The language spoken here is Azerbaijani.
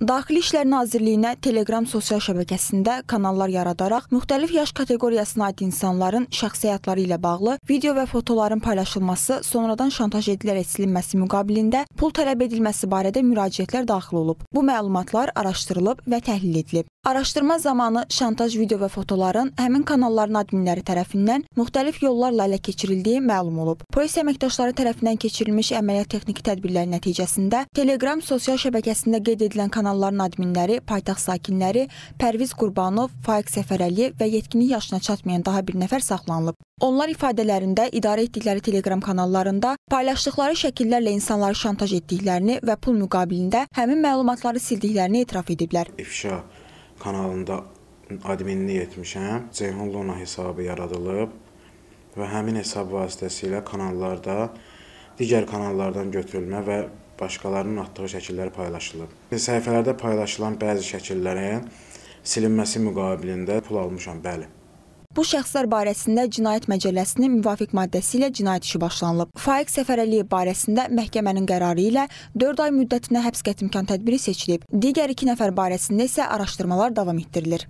Daxili İşlər Nazirliyinə Telegram sosial şəbəkəsində kanallar yaradaraq müxtəlif yaş kateqoriyasına aid insanların şəxsi həyatları ilə bağlı video və fotoların paylaşılması, sonradan şantaj edilərək silinməsi müqabilində pul tələb edilməsi barədə müraciətlər daxil olub. Bu məlumatlar araşdırılıb və təhlil edilib. Araşdırma zamanı şantaj video və fotoların həmin kanalların adminləri tərəfindən müxtəlif yollarla ələ keçirildiyi məlum olub. Polis əməkdaşları tərəfindən keçirilmiş əməliyyat texniki tədbirləri nəticəsində Telegram sosial şəbəkəsində qeyd edilən kanalların adminləri, paytaxt sakinləri Pərviz Qurbanov, Faiq Səfərəliyev və yetkinlik yaşına çatmayan daha bir nəfər saxlanılıb. Onlar ifadələrində idarə etdikləri Telegram kanallarında paylaşdıqları şəkillərlə insanları şantaj etdiklərini və pul müqabilində həmin məlumatları sildiklərini etiraf ediblər. İfşa kanalında adminlik etmişəm. Ceyhun Luna hesabı yaradılıb və həmin hesab vasitəsilə kanallarda digər kanallardan götürülmə və başqalarının atdığı şəkillər paylaşılıb. Səhifələrdə paylaşılan bəzi şəkillərin silinməsi müqabilində pul almışam, bəli. Bu şəxslər barəsində Cinayət Məcəlləsinin müvafiq maddəsi ilə cinayət işi başlanılıb. Faiq Səfərəliyev barəsində məhkəmənin qərarı ilə 4 ay müddətinə həbs qətimkan tədbiri seçilib. Digər iki nəfər barəsində isə araşdırmalar davam etdirilir.